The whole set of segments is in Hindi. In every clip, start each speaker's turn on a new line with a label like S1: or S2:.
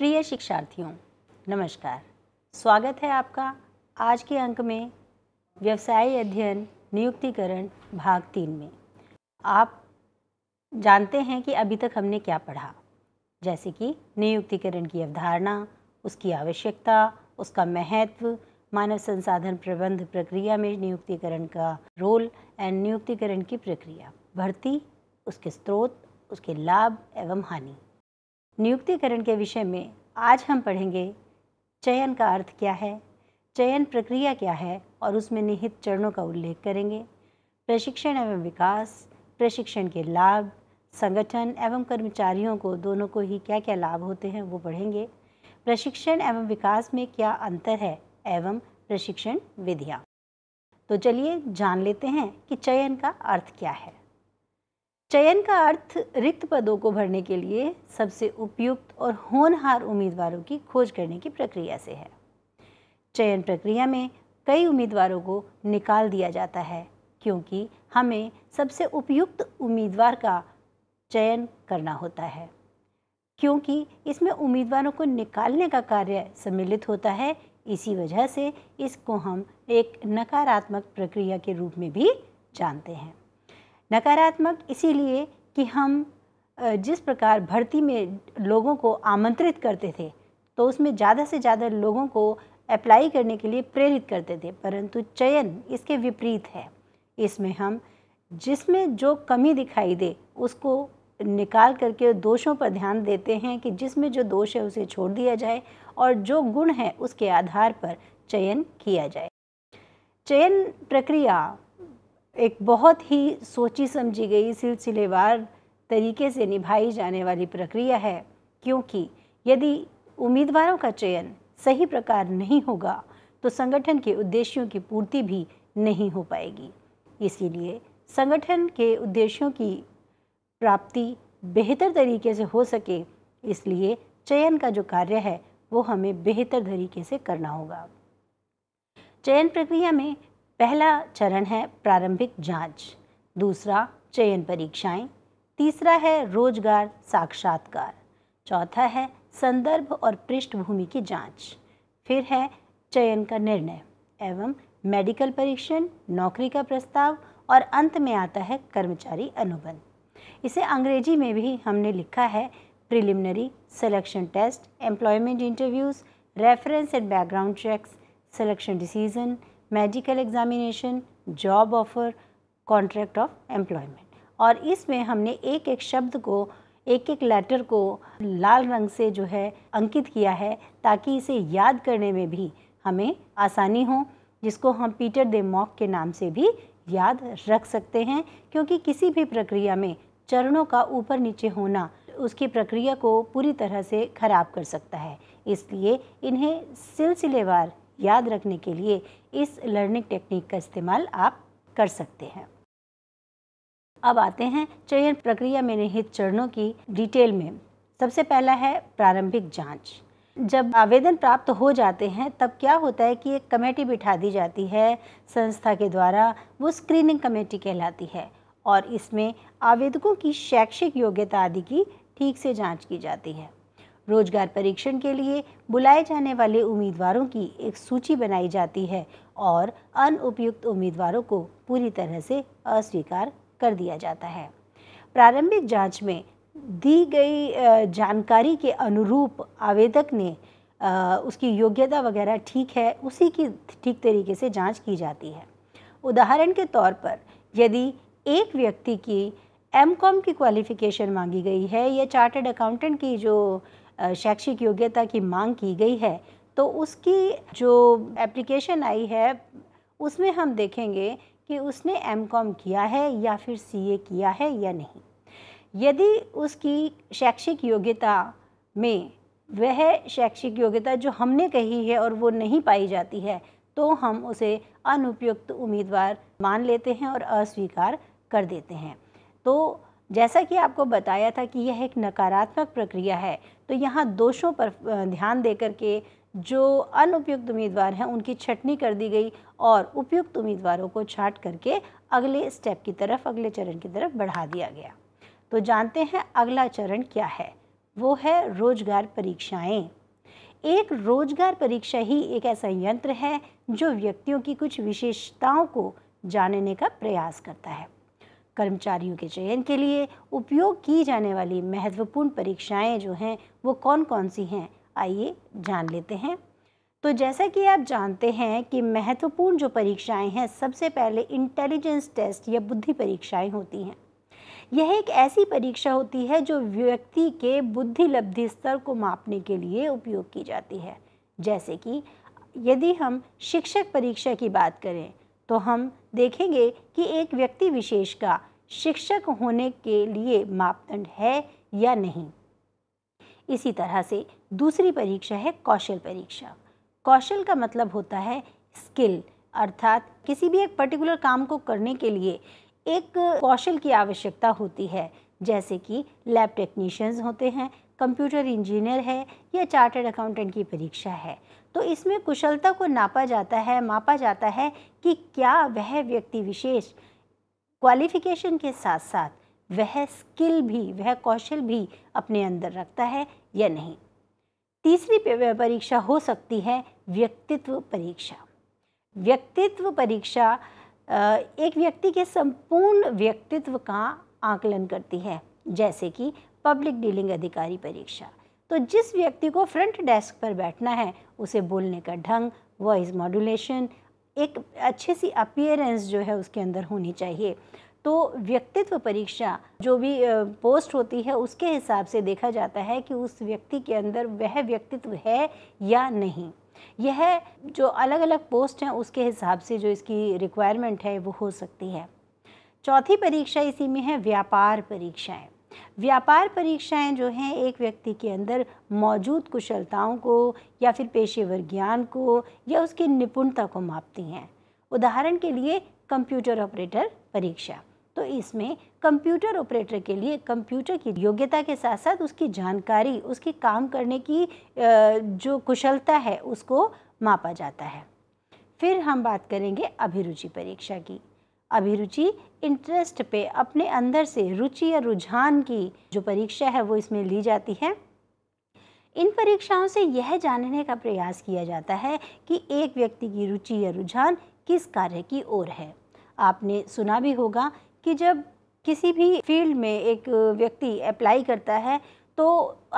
S1: प्रिय शिक्षार्थियों नमस्कार स्वागत है आपका आज के अंक में व्यवसाय अध्ययन नियुक्तिकरण भाग तीन में आप जानते हैं कि अभी तक हमने क्या पढ़ा जैसे कि नियुक्तिकरण की अवधारणा उसकी आवश्यकता उसका महत्व मानव संसाधन प्रबंध प्रक्रिया में नियुक्तिकरण का रोल एंड नियुक्तिकरण की प्रक्रिया भर्ती उसके स्रोत उसके लाभ एवं हानि नियुक्तिकरण के विषय में आज हम पढ़ेंगे चयन का अर्थ क्या है चयन प्रक्रिया क्या है और उसमें निहित चरणों का उल्लेख करेंगे प्रशिक्षण एवं विकास प्रशिक्षण के लाभ संगठन एवं कर्मचारियों को दोनों को ही क्या क्या लाभ होते हैं वो पढ़ेंगे प्रशिक्षण एवं विकास में क्या अंतर है एवं प्रशिक्षण विधियाँ तो चलिए जान लेते हैं कि चयन का अर्थ क्या है चयन का अर्थ रिक्त पदों को भरने के लिए सबसे उपयुक्त और होनहार उम्मीदवारों की खोज करने की प्रक्रिया से है चयन प्रक्रिया में कई उम्मीदवारों को निकाल दिया जाता है क्योंकि हमें सबसे उपयुक्त उम्मीदवार का चयन करना होता है क्योंकि इसमें उम्मीदवारों को निकालने का कार्य सम्मिलित होता है इसी वजह से इसको हम एक नकारात्मक प्रक्रिया के रूप में भी जानते हैं नकारात्मक इसीलिए कि हम जिस प्रकार भर्ती में लोगों को आमंत्रित करते थे तो उसमें ज़्यादा से ज़्यादा लोगों को अप्लाई करने के लिए प्रेरित करते थे परंतु चयन इसके विपरीत है इसमें हम जिसमें जो कमी दिखाई दे उसको निकाल करके दोषों पर ध्यान देते हैं कि जिसमें जो दोष है उसे छोड़ दिया जाए और जो गुण है उसके आधार पर चयन किया जाए चयन प्रक्रिया एक बहुत ही सोची समझी गई सिलसिलेवार तरीके से निभाई जाने वाली प्रक्रिया है क्योंकि यदि उम्मीदवारों का चयन सही प्रकार नहीं होगा तो संगठन के उद्देश्यों की पूर्ति भी नहीं हो पाएगी इसीलिए संगठन के उद्देश्यों की प्राप्ति बेहतर तरीके से हो सके इसलिए चयन का जो कार्य है वो हमें बेहतर तरीके से करना होगा चयन प्रक्रिया में पहला चरण है प्रारंभिक जांच, दूसरा चयन परीक्षाएं, तीसरा है रोजगार साक्षात्कार चौथा है संदर्भ और पृष्ठभूमि की जांच, फिर है चयन का निर्णय एवं मेडिकल परीक्षण नौकरी का प्रस्ताव और अंत में आता है कर्मचारी अनुबंध इसे अंग्रेजी में भी हमने लिखा है preliminary selection test employment interviews reference and background checks selection decision medical examination job offer contract of employment और इसमें हमने एक एक शब्द को एक एक लेटर को लाल रंग से जो है अंकित किया है ताकि इसे याद करने में भी हमें आसानी हो जिसको हम पीटर दे मॉक के नाम से भी याद रख सकते हैं क्योंकि किसी भी प्रक्रिया में चरणों का ऊपर नीचे होना उसकी प्रक्रिया को पूरी तरह से ख़राब कर सकता है इसलिए इन्हें सिलसिलेवार याद रखने के लिए इस लर्निंग टेक्निक का इस्तेमाल आप कर सकते हैं अब आते हैं चयन प्रक्रिया में निहित चरणों की डिटेल में सबसे पहला है प्रारंभिक जांच जब आवेदन प्राप्त हो जाते हैं तब क्या होता है कि एक कमेटी बिठा दी जाती है संस्था के द्वारा वो स्क्रीनिंग कमेटी कहलाती है और इसमें आवेदकों की शैक्षिक योग्यता आदि की ठीक से जांच की जाती है रोजगार परीक्षण के लिए बुलाए जाने वाले उम्मीदवारों की एक सूची बनाई जाती है और अनुपयुक्त उम्मीदवारों को पूरी तरह से अस्वीकार कर दिया जाता है प्रारंभिक जांच में दी गई जानकारी के अनुरूप आवेदक ने उसकी योग्यता वगैरह ठीक है उसी की ठीक तरीके से जांच की जाती है उदाहरण के तौर पर यदि एक व्यक्ति की एम कॉम की क्वालिफ़िकेशन मांगी गई है या चार्टर्ड अकाउंटेंट की जो शैक्षिक योग्यता की मांग की गई है तो उसकी जो एप्लीकेशन आई है उसमें हम देखेंगे कि उसने एम कॉम किया है या फिर सी ए किया है या नहीं यदि उसकी शैक्षिक योग्यता में वह शैक्षिक योग्यता जो हमने कही है और वो नहीं पाई जाती है तो हम उसे अनुपयुक्त उम्मीदवार मान लेते हैं और अस्वीकार कर देते हैं तो जैसा कि आपको बताया था कि यह एक नकारात्मक प्रक्रिया है तो यहाँ दोषों पर ध्यान देकर के जो अनुपयुक्त उम्मीदवार हैं उनकी छटनी कर दी गई और उपयुक्त उम्मीदवारों को छाट करके अगले स्टेप की तरफ अगले चरण की तरफ बढ़ा दिया गया तो जानते हैं अगला चरण क्या है वो है रोजगार परीक्षाएं एक रोजगार परीक्षा ही एक ऐसा यंत्र है जो व्यक्तियों की कुछ विशेषताओं को जानने का प्रयास करता है कर्मचारियों के चयन के लिए उपयोग की जाने वाली महत्वपूर्ण परीक्षाएं जो हैं वो कौन कौन सी हैं आइए जान लेते हैं तो जैसा कि आप जानते हैं कि महत्वपूर्ण जो परीक्षाएं हैं सबसे पहले इंटेलिजेंस टेस्ट या बुद्धि परीक्षाएं होती हैं यह एक ऐसी परीक्षा होती है जो व्यक्ति के बुद्धि लब्धि स्तर को मापने के लिए उपयोग की जाती है जैसे कि यदि हम शिक्षक परीक्षा की बात करें तो हम देखेंगे कि एक व्यक्ति विशेष का शिक्षक होने के लिए मापदंड है या नहीं इसी तरह से दूसरी परीक्षा है कौशल परीक्षा कौशल का मतलब होता है स्किल अर्थात किसी भी एक पर्टिकुलर काम को करने के लिए एक कौशल की आवश्यकता होती है जैसे कि लैब टेक्नीशियंस होते हैं कंप्यूटर इंजीनियर है या चार्टर्ड अकाउंटेंट की परीक्षा है तो इसमें कुशलता को नापा जाता है मापा जाता है कि क्या वह व्यक्ति विशेष क्वालिफिकेशन के साथ साथ वह स्किल भी वह कौशल भी अपने अंदर रखता है या नहीं तीसरी परीक्षा हो सकती है व्यक्तित्व परीक्षा व्यक्तित्व परीक्षा एक व्यक्ति के संपूर्ण व्यक्तित्व का आकलन करती है जैसे कि पब्लिक डीलिंग अधिकारी परीक्षा तो जिस व्यक्ति को फ्रंट डेस्क पर बैठना है उसे बोलने का ढंग वॉइस मॉड्यूलेशन एक अच्छी सी अपियरेंस जो है उसके अंदर होनी चाहिए तो व्यक्तित्व परीक्षा जो भी पोस्ट होती है उसके हिसाब से देखा जाता है कि उस व्यक्ति के अंदर वह व्यक्तित्व है या नहीं यह जो अलग अलग पोस्ट हैं उसके हिसाब से जो इसकी रिक्वायरमेंट है वो हो सकती है चौथी परीक्षा इसी में है व्यापार परीक्षाएं व्यापार परीक्षाएं जो हैं एक व्यक्ति के अंदर मौजूद कुशलताओं को या फिर पेशेवर ज्ञान को या उसकी निपुणता को मापती हैं उदाहरण के लिए कंप्यूटर ऑपरेटर परीक्षा तो इसमें कंप्यूटर ऑपरेटर के लिए कंप्यूटर की योग्यता के साथ साथ उसकी जानकारी उसके काम करने की जो कुशलता है उसको मापा जाता है फिर हम बात करेंगे अभिरुचि परीक्षा की अभिरुचि इंटरेस्ट पे अपने अंदर से रुचि या रुझान की जो परीक्षा है वो इसमें ली जाती है इन परीक्षाओं से यह जानने का प्रयास किया जाता है कि एक व्यक्ति की रुचि या रुझान किस कार्य की ओर है आपने सुना भी होगा कि जब किसी भी फील्ड में एक व्यक्ति अप्लाई करता है तो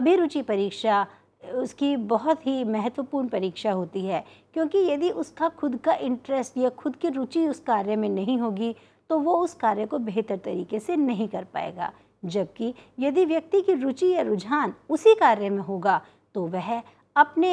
S1: अभिरुचि परीक्षा उसकी बहुत ही महत्वपूर्ण परीक्षा होती है क्योंकि यदि उसका खुद का इंटरेस्ट या खुद की रुचि उस कार्य में नहीं होगी तो वो उस कार्य को बेहतर तरीके से नहीं कर पाएगा जबकि यदि व्यक्ति की रुचि या रुझान उसी कार्य में होगा तो वह अपने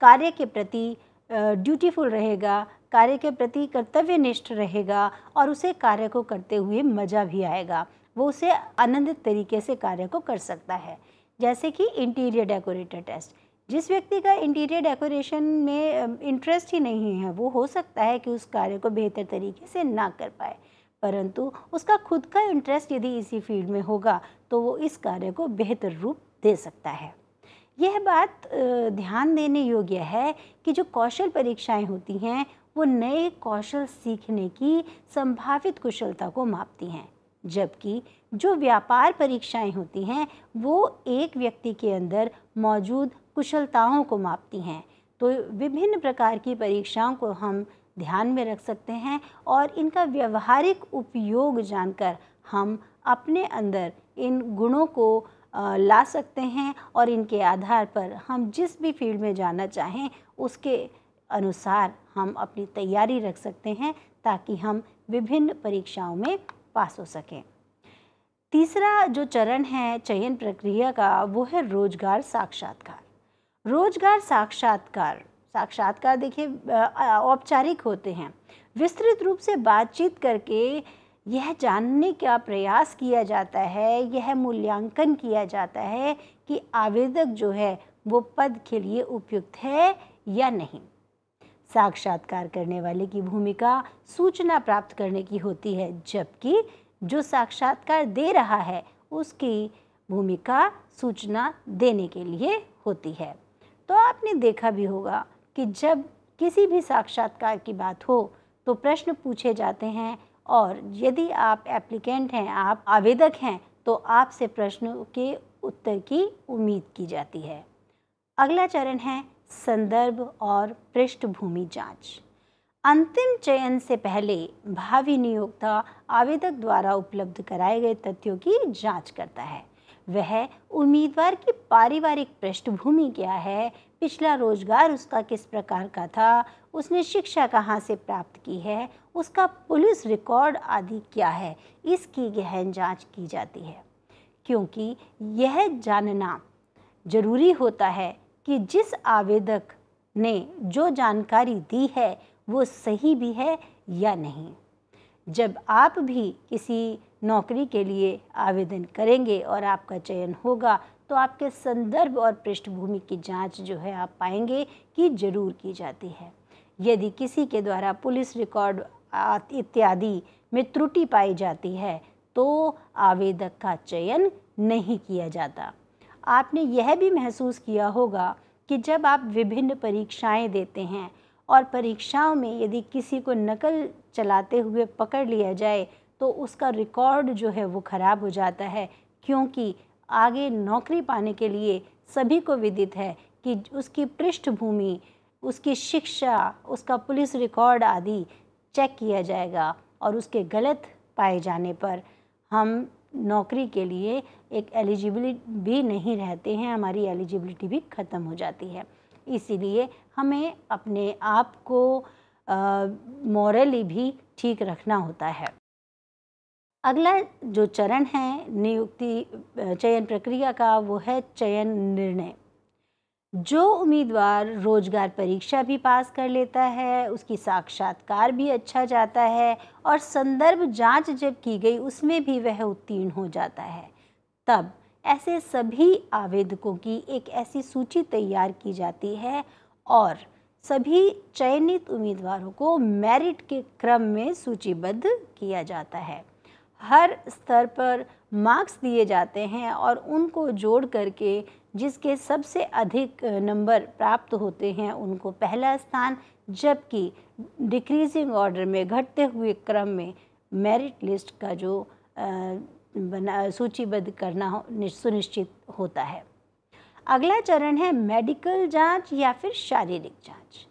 S1: कार्य के प्रति ड्यूटीफुल रहेगा कार्य के प्रति कर्तव्यनिष्ठ रहेगा और उसे कार्य को करते हुए मज़ा भी आएगा वो उसे आनंदित तरीके से कार्य को कर सकता है जैसे कि इंटीरियर डेकोरेटर टेस्ट जिस व्यक्ति का इंटीरियर डेकोरेशन में इंटरेस्ट ही नहीं है वो हो सकता है कि उस कार्य को बेहतर तरीके से ना कर पाए परंतु उसका खुद का इंटरेस्ट यदि इसी फील्ड में होगा तो वो इस कार्य को बेहतर रूप दे सकता है यह बात ध्यान देने योग्य है कि जो कौशल परीक्षाएं होती हैं वो नए कौशल सीखने की संभावित कुशलता को मापती हैं जबकि जो व्यापार परीक्षाएं होती हैं वो एक व्यक्ति के अंदर मौजूद कुशलताओं को मापती हैं तो विभिन्न प्रकार की परीक्षाओं को हम ध्यान में रख सकते हैं और इनका व्यवहारिक उपयोग जानकर हम अपने अंदर इन गुणों को ला सकते हैं और इनके आधार पर हम जिस भी फील्ड में जाना चाहें उसके अनुसार हम अपनी तैयारी रख सकते हैं ताकि हम विभिन्न परीक्षाओं में पास हो सकें तीसरा जो चरण है चयन प्रक्रिया का वो है रोजगार साक्षात्कार रोजगार साक्षात्कार साक्षात्कार देखिए औपचारिक होते हैं विस्तृत रूप से बातचीत करके यह जानने का प्रयास किया जाता है यह मूल्यांकन किया जाता है कि आवेदक जो है वो पद के लिए उपयुक्त है या नहीं साक्षात्कार करने वाले की भूमिका सूचना प्राप्त करने की होती है जबकि जो साक्षात्कार दे रहा है उसकी भूमिका सूचना देने के लिए होती है तो आपने देखा भी होगा कि जब किसी भी साक्षात्कार की बात हो तो प्रश्न पूछे जाते हैं और यदि आप एप्लीकेंट हैं आप आवेदक हैं तो आपसे प्रश्न के उत्तर की उम्मीद की जाती है अगला चरण है संदर्भ और पृष्ठभूमि जांच। अंतिम चयन से पहले भावी नियोक्ता आवेदक द्वारा उपलब्ध कराए गए तथ्यों की जांच करता है वह उम्मीदवार की पारिवारिक पृष्ठभूमि क्या है पिछला रोजगार उसका किस प्रकार का था उसने शिक्षा कहाँ से प्राप्त की है उसका पुलिस रिकॉर्ड आदि क्या है इसकी गहन जांच की जाती है क्योंकि यह जानना जरूरी होता है कि जिस आवेदक ने जो जानकारी दी है वो सही भी है या नहीं जब आप भी किसी नौकरी के लिए आवेदन करेंगे और आपका चयन होगा तो आपके संदर्भ और पृष्ठभूमि की जांच जो है आप पाएंगे कि जरूर की जाती है यदि किसी के द्वारा पुलिस रिकॉर्ड इत्यादि में त्रुटि पाई जाती है तो आवेदक का चयन नहीं किया जाता आपने यह भी महसूस किया होगा कि जब आप विभिन्न परीक्षाएं देते हैं और परीक्षाओं में यदि किसी को नकल चलाते हुए पकड़ लिया जाए तो उसका रिकॉर्ड जो है वो ख़राब हो जाता है क्योंकि आगे नौकरी पाने के लिए सभी को विदित है कि उसकी पृष्ठभूमि उसकी शिक्षा उसका पुलिस रिकॉर्ड आदि चेक किया जाएगा और उसके गलत पाए जाने पर हम नौकरी के लिए एक एलिजिबिलिटी भी नहीं रहते हैं हमारी एलिजिबिलिटी भी ख़त्म हो जाती है इसीलिए हमें अपने आप को मॉरली भी ठीक रखना होता है अगला जो चरण है नियुक्ति चयन प्रक्रिया का वो है चयन निर्णय जो उम्मीदवार रोजगार परीक्षा भी पास कर लेता है उसकी साक्षात्कार भी अच्छा जाता है और संदर्भ जांच जब की गई उसमें भी वह उत्तीर्ण हो जाता है तब ऐसे सभी आवेदकों की एक ऐसी सूची तैयार की जाती है और सभी चयनित उम्मीदवारों को मेरिट के क्रम में सूचीबद्ध किया जाता है हर स्तर पर मार्क्स दिए जाते हैं और उनको जोड़ करके जिसके सबसे अधिक नंबर प्राप्त होते हैं उनको पहला स्थान जबकि डिक्रीजिंग ऑर्डर में घटते हुए क्रम में मेरिट लिस्ट का जो बना सूचीबद्ध करना हो, सुनिश्चित होता है अगला चरण है मेडिकल जांच या फिर शारीरिक जांच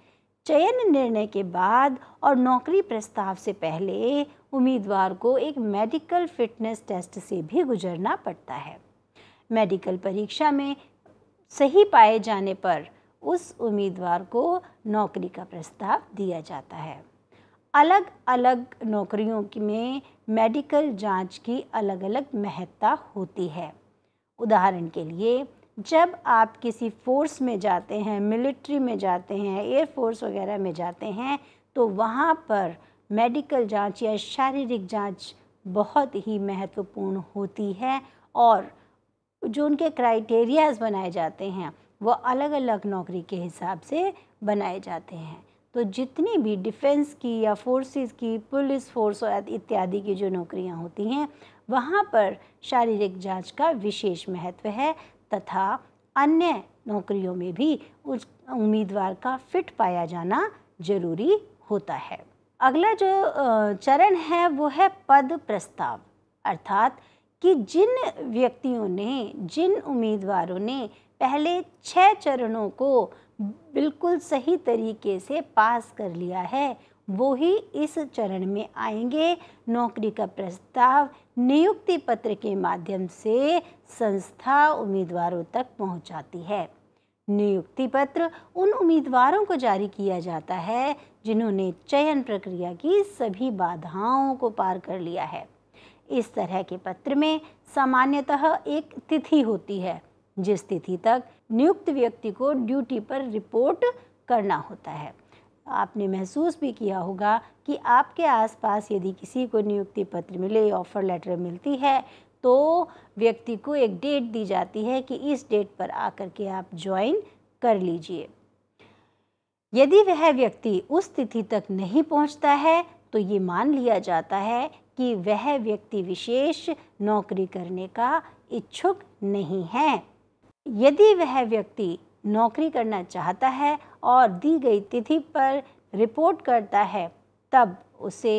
S1: चयन निर्णय के बाद और नौकरी प्रस्ताव से पहले उम्मीदवार को एक मेडिकल फिटनेस टेस्ट से भी गुजरना पड़ता है मेडिकल परीक्षा में सही पाए जाने पर उस उम्मीदवार को नौकरी का प्रस्ताव दिया जाता है अलग अलग नौकरियों में मेडिकल जांच की अलग अलग महत्ता होती है उदाहरण के लिए जब आप किसी फोर्स में जाते हैं मिलिट्री में जाते हैं एयर फोर्स वगैरह में जाते हैं तो वहाँ पर मेडिकल जांच या शारीरिक जांच बहुत ही महत्वपूर्ण होती है और जो उनके क्राइटेरियाज बनाए जाते हैं वो अलग अलग नौकरी के हिसाब से बनाए जाते हैं तो जितनी भी डिफेंस की या फोर्सेस की पुलिस फोर्स इत्यादि की जो नौकरियां होती हैं वहाँ पर शारीरिक जांच का विशेष महत्व है तथा अन्य नौकरियों में भी उस उम्मीदवार का फिट पाया जाना जरूरी होता है अगला जो चरण है वो है पद प्रस्ताव अर्थात कि जिन व्यक्तियों ने जिन उम्मीदवारों ने पहले छः चरणों को बिल्कुल सही तरीके से पास कर लिया है वो ही इस चरण में आएंगे नौकरी का प्रस्ताव नियुक्ति पत्र के माध्यम से संस्था उम्मीदवारों तक पहुंचाती है नियुक्ति पत्र उन उम्मीदवारों को जारी किया जाता है जिन्होंने चयन प्रक्रिया की सभी बाधाओं को पार कर लिया है इस तरह के पत्र में सामान्यतः एक तिथि होती है जिस तिथि तक नियुक्त व्यक्ति को ड्यूटी पर रिपोर्ट करना होता है आपने महसूस भी किया होगा कि आपके आसपास यदि किसी को नियुक्ति पत्र मिले ऑफ़र लेटर मिलती है तो व्यक्ति को एक डेट दी जाती है कि इस डेट पर आकर के आप ज्वाइन कर लीजिए यदि वह व्यक्ति उस तिथि तक नहीं पहुंचता है तो ये मान लिया जाता है कि वह व्यक्ति विशेष नौकरी करने का इच्छुक नहीं है यदि वह व्यक्ति नौकरी करना चाहता है और दी गई तिथि पर रिपोर्ट करता है तब उसे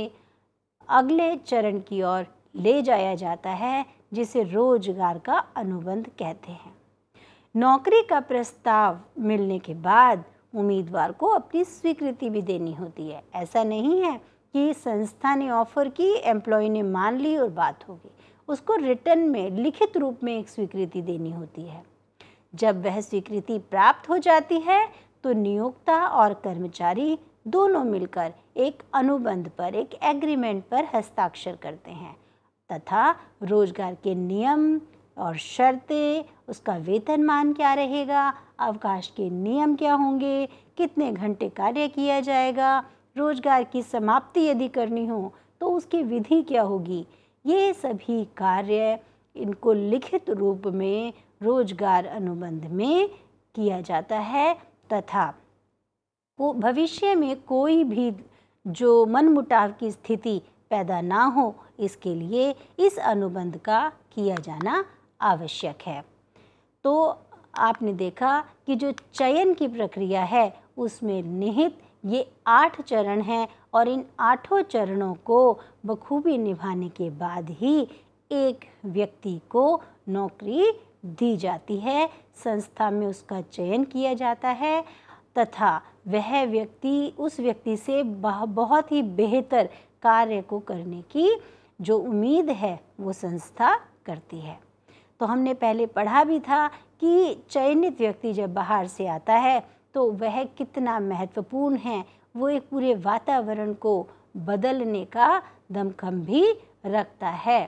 S1: अगले चरण की ओर ले जाया जाता है जिसे रोजगार का अनुबंध कहते हैं नौकरी का प्रस्ताव मिलने के बाद उम्मीदवार को अपनी स्वीकृति भी देनी होती है ऐसा नहीं है कि संस्था ने ऑफ़र की एम्प्लॉय ने मान ली और बात होगी उसको रिटर्न में लिखित रूप में एक स्वीकृति देनी होती है जब वह स्वीकृति प्राप्त हो जाती है तो नियोक्ता और कर्मचारी दोनों मिलकर एक अनुबंध पर एक एग्रीमेंट पर हस्ताक्षर करते हैं तथा रोजगार के नियम और शर्तें उसका वेतनमान क्या रहेगा अवकाश के नियम क्या होंगे कितने घंटे कार्य किया जाएगा रोजगार की समाप्ति यदि करनी हो तो उसकी विधि क्या होगी ये सभी कार्य इनको लिखित रूप में रोजगार अनुबंध में किया जाता है तथा भविष्य में कोई भी जो मनमुटाव की स्थिति पैदा ना हो इसके लिए इस अनुबंध का किया जाना आवश्यक है तो आपने देखा कि जो चयन की प्रक्रिया है उसमें निहित ये आठ चरण हैं और इन आठों चरणों को बखूबी निभाने के बाद ही एक व्यक्ति को नौकरी दी जाती है संस्था में उसका चयन किया जाता है तथा वह व्यक्ति उस व्यक्ति से बहुत ही बेहतर कार्य को करने की जो उम्मीद है वो संस्था करती है तो हमने पहले पढ़ा भी था कि चयनित व्यक्ति जब बाहर से आता है तो वह कितना महत्वपूर्ण है वो एक पूरे वातावरण को बदलने का दमखम भी रखता है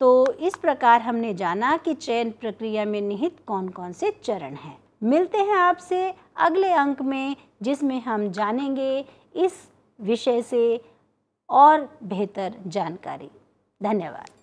S1: तो इस प्रकार हमने जाना कि चयन प्रक्रिया में निहित कौन कौन से चरण हैं मिलते हैं आपसे अगले अंक में जिसमें हम जानेंगे इस विषय से और बेहतर जानकारी धन्यवाद